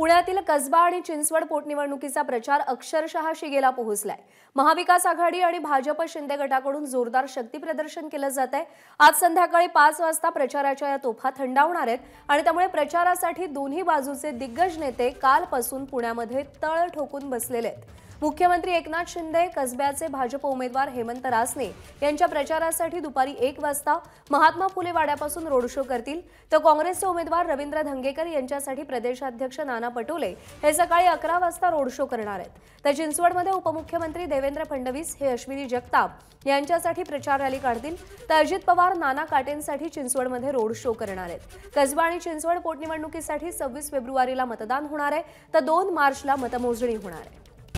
पुण्यातील कसबा आणि चिंचवड पोटनिवडणुकीचा प्रचार अक्षरशः शिगेला पोहोचलाय महाविकास आघाडी आणि भाजप शिंदे गटाकडून जोरदार शक्ती प्रदर्शन केलं जात आहे आज संध्याकाळी पाच वाजता प्रचाराच्या या तोफा थंडावणार आहेत आणि त्यामुळे प्रचारासाठी दोन्ही बाजूचे दिग्गज नेते कालपासून पुण्यामध्ये तळ ठोकून बसलेले आहेत मुख्यमंत्री एकनाथ शिंदे कसब्याचे भाजप उमेदवार हेमंत रासने यांच्या प्रचारासाठी दुपारी एक वाजता महात्मा फुले वाड्यापासून रोड शो करतील तर काँग्रेसचे उमेदवार रवींद्र धंगेकर यांच्यासाठी प्रदेशाध्यक्ष नाना पटोले हे सकाळी अकरा वाजता रोड शो करणार आहेत तर चिंचवडमध्ये उपमुख्यमंत्री देवेंद्र फडणवीस हे अश्विनी जगताप यांच्यासाठी प्रचार रॅली काढतील तर अजित पवार नाना काटेंसाठी चिंचवडमध्ये रोड शो करणार आहेत कसबा आणि चिंचवड पोटनिवडणुकीसाठी सव्वीस फेब्रुवारीला मतदान होणार आहे तर दोन मार्चला मतमोजणी होणार आहे